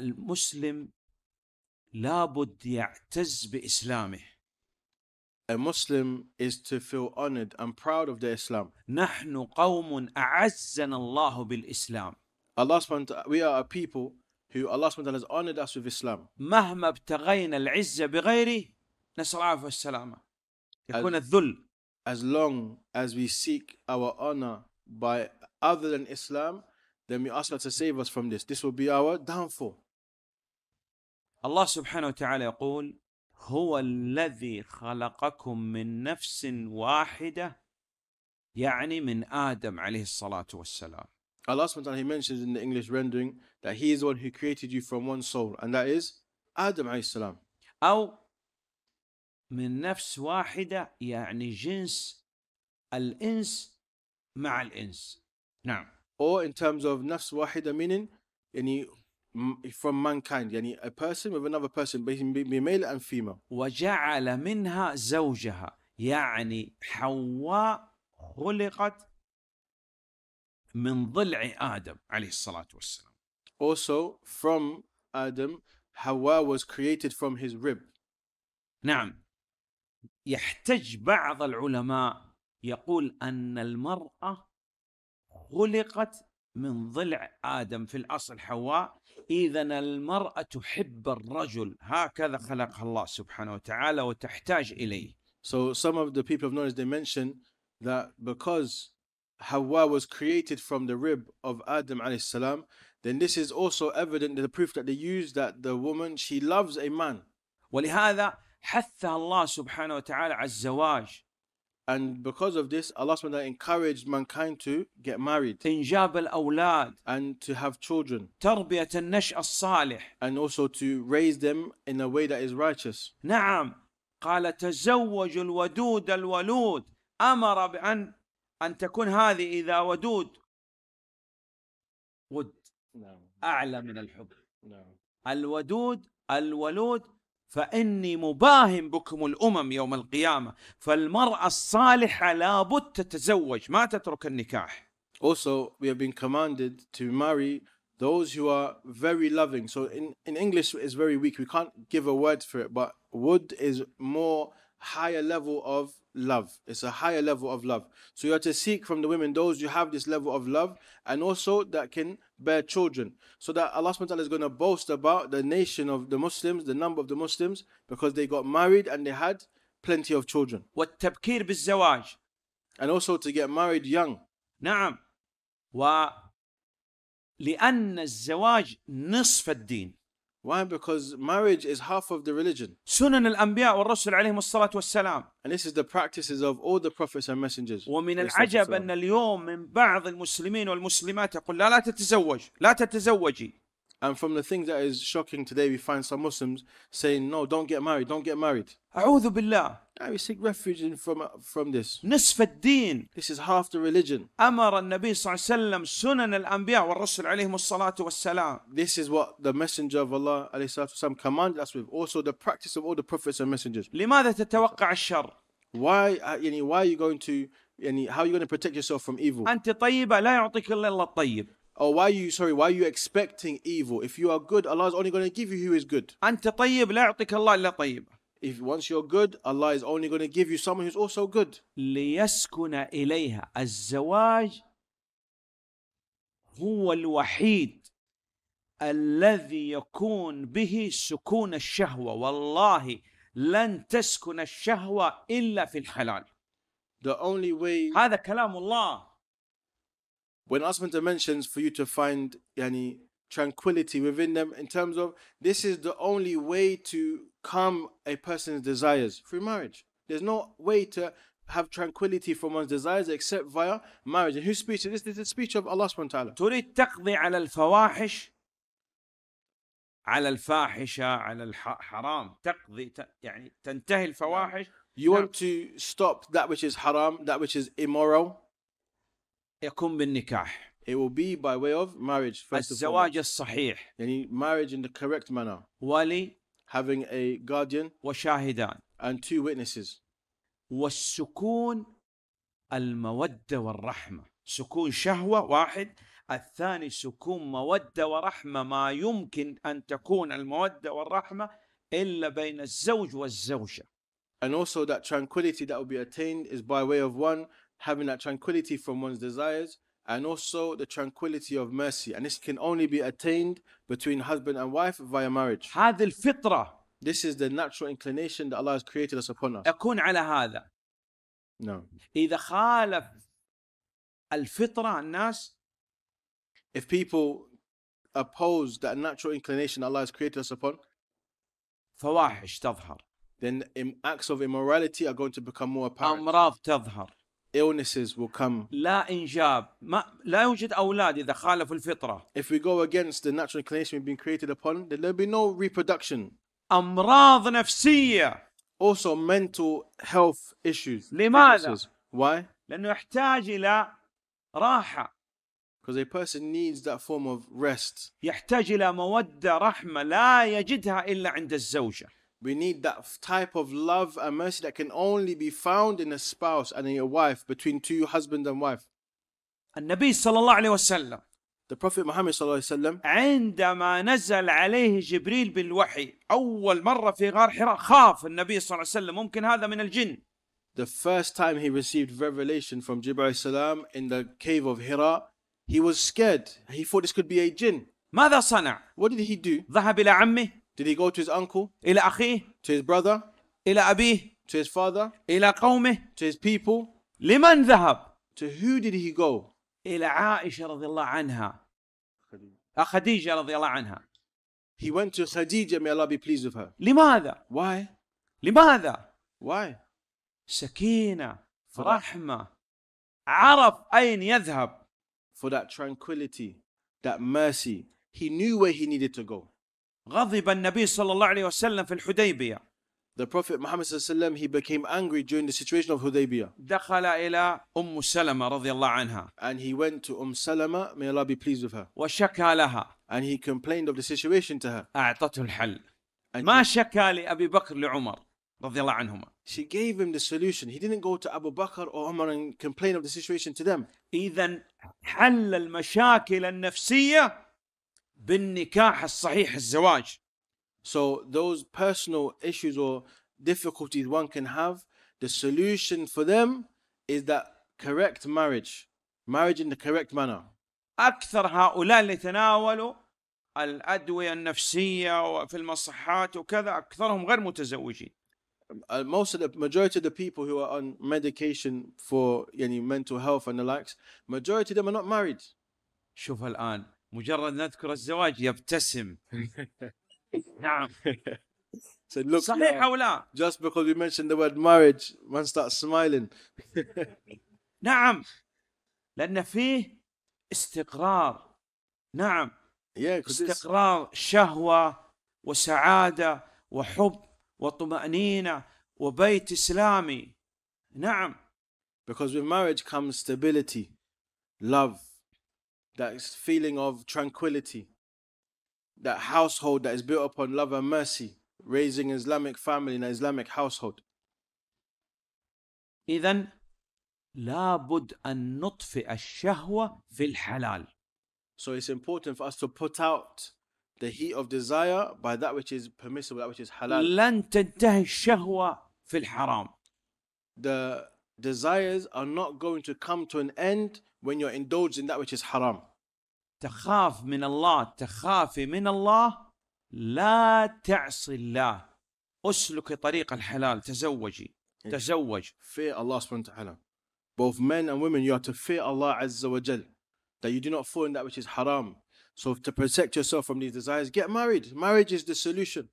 المسلم لابد يعتز بإسلامه A Muslim is to feel honored and proud of the Islam. نحن قوم أعزنا الله بالإسلام. Allah subhanahu we are a people who Allah subhanahu has honored us with Islam. مهما ابتغينا العزة بغيره نسأل العافية والسلامة. يكون as, الذل. As long as we seek our honor by other than Islam, then we ask Allah to save us from this. This will be our downfall. Allah subhanahu wa ta'ala يقول هو الذي خلقكم من نفس واحدة يعني من آدم عليه الصلاة والسلام Allah subhanahu wa ta'ala, he mentions in the English rendering that he is the one who created you from one soul, and that is Adam عليه السلام. أو من نفس واحدة يعني جنس الإنس مع الإنس. نعم. or in terms of نفس wahida meaning يعني from mankind يعني a person with another person be male and female وجعل منها زوجها يعني حواء خلقت من ضلع آدم عليه الصلاة والسلام also from Adam hawa was created from his rib نعم يحتج بعض العلماء يقول أن المرأة خلقت من ضلع ادم في الاصل حواء اذا المراه تحب الرجل هكذا خلقها الله سبحانه وتعالى وتحتاج اليه. So some of the people of knowledge they mention that because Hawa was created from the rib of Adam alayhi salam, then this is also evident the proof that they use that the woman she loves a man. ولهذا حث الله سبحانه وتعالى على الزواج And because of this, Allah subhanahu encouraged mankind to get married. إنجاب الأولاد. And to have children. تربية النشأ الصالح. And also to raise them in a way that is righteous. نعم. قال تزوج الودود الولود. أمر بأن أن تكون هذه إذا ودود ود. أعلى من الحب. الودود الولود فاني مباهم بكم الامم يوم القيامه فالمراه الصالحه لابد تتزوج ما تترك النكاح also we have been commanded to marry those who are very loving so in in english it's very weak we can't give a word for it but would is more higher level of love. It's a higher level of love. So you are to seek from the women those you have this level of love and also that can bear children. So that Allah subhanahu is going to boast about the nation of the Muslims, the number of the Muslims, because they got married and they had plenty of children. والتبكير بالزواج. And also to get married young. نعم. و لأن الزواج نصف الدين. Why? Because marriage is half of the religion. سنن الأنبياء والرسل عليهم الصلاة والسلام. And this is the practices of all the prophets and messengers. ومن العجب أن اليوم من بعض المسلمين والمسلمات يقول لا لا تتزوج لا تتزوجي. And from the things that is shocking today, we find some Muslims saying, no, don't get married, don't get married. أعوذ بالله. we seek refuge in from, uh, from this. نصف الدين. This is half the religion. أمر النبي صلى الله عليه وسلم سنن الأنبياء والرسل عليهم الصلاة والسلام. This is what the messenger of Allah عليه الصلاة والسلام commanded us with. Also the practice of all the prophets and messengers. لماذا تتوقع الشر؟ Why, يعني, uh, why are you going to, يعني, how are you going to protect yourself from evil? أنت طيبة لا يعطيك إلا الطيب or why are you sorry why are you expecting evil if you are good Allah is only going to give you who is good if once you're good Allah is only going to give you someone who's also good ليسكن إليها الزواج هو الوحيد الذي يكون به سكون الشهوة والله لن تسكن الشهوة إلا في الحلال The only way هذا كلام الله when Asmata mentions for you to find any tranquility within them in terms of this is the only way to calm a person's desires through marriage. There's no way to have tranquility from one's desires except via marriage. And whose speech is this? This is the speech of Allah subhanahu wa ta'ala. على الفاحشة على الحرام تقضي يعني تنتهي الفواحش You want to stop that which is haram, that which is immoral, يكون بالنكاح It will be by way of marriage first of all. الزواج الصحيح يعني marriage in the correct manner. ولي Having a guardian وشاهدان and two witnesses. والسكون المودة والرحمة سكون شهوة واحد الثاني سكون مودة ورحمة ما يمكن أن تكون المودة والرحمة إلا بين الزوج والزوجة And also that tranquility that will be attained is by way of one having that tranquility from one's desires, and also the tranquility of mercy. And this can only be attained between husband and wife via marriage. This is the natural inclination that Allah has created us upon us. على هذا. No. إذا خالف الفطرة الناس If people oppose that natural inclination Allah has created us upon, فواحش تظهر. then acts of immorality are going to become more apparent. أمراض تظهر. illnesses will come. لا إنجاب ما لا يوجد أولاد إذا خالفوا الفطرة. If we go against the natural inclination we've been created upon, then there'll be no reproduction. أمراض نفسية. Also mental health issues. لماذا؟ Why? لأنه يحتاج إلى راحة. Because a person needs that form of rest. يحتاج إلى مودة رحمة لا يجدها إلا عند الزوجة. We need that type of love and mercy that can only be found in a spouse and in a wife, between two husband and wife. النبي صلى الله عليه وسلم The Prophet Muhammad صلى الله عليه وسلم عندما نزل عليه جبريل بالوحي أول مرة في غار حراء خاف النبي صلى الله عليه وسلم ممكن هذا من الجن The first time he received revelation from Jibril السلام in the cave of Hira he was scared he thought this could be a jinn ماذا صنع؟ What did he do? ذهب إلى عمه did he go to his uncle? إلى أخيه. To his brother. إلى أبيه. To his father. إلى قومه. To his people. لمن ذهب؟ To who did he go? إلى عائشة رضي الله عنها. خديجة رضي الله عنها. He went to Khadija, may Allah be pleased with her. لماذا؟ Why? لماذا؟ Why? سكينة رحمة عرف أين يذهب. For that tranquility, that mercy. He knew where he needed to go. غضب النبي صلى الله عليه وسلم في الحديبية The Prophet Muhammad صلى الله عليه وسلم he became angry during the situation of Hudaybiyah. دخل إلى أم سلمة رضي الله عنها. And he went to Umm Salama, may Allah be pleased with her. وشكى لها. And he complained of the situation to her. أعطته الحل. And ما شكى لأبي بكر لعمر رضي الله عنهما. She gave him the solution. He didn't go to Abu Bakr or Umar and complain of the situation to them. إذا حل المشاكل النفسية بالنكاح الصحيح الزواج so those personal issues or difficulties one can have the solution for them is that correct marriage marriage in the correct manner أكثر هؤلاء اللي تناولوا الأدوية النفسية وفي المصحات وكذا أكثرهم غير متزوجين most of the majority of the people who are on medication for يعني mental health and the likes majority of them are not married شوف الآن مجرد نذكر الزواج يبتسم نعم said, look صحيح أو لا just because we mentioned the word marriage man starts smiling نعم لأن فيه استقرار نعم yeah, استقرار شهوة وسعادة وحب وطمأنينة وبيت إسلامي نعم because with marriage comes stability love that feeling of tranquility, that household that is built upon love and mercy, raising Islamic family and Islamic household. إذا لابد أن نطفئ الشهوة في الحلال. So it's important for us to put out the heat of desire by that which is permissible, that which is halal. لن تنتهي الشهوة في الحرام. The desires are not going to come to an end when you're indulged in that which is haram. تخاف من الله تخافي من الله لا تعصي الله اسلكي طريق الحلال تزوجي تزوج fear Allah subhanahu wa ta'ala both men and women you are to fear Allah azza wa jal that you do not fall in that which is haram so to protect yourself from these desires get married marriage is the solution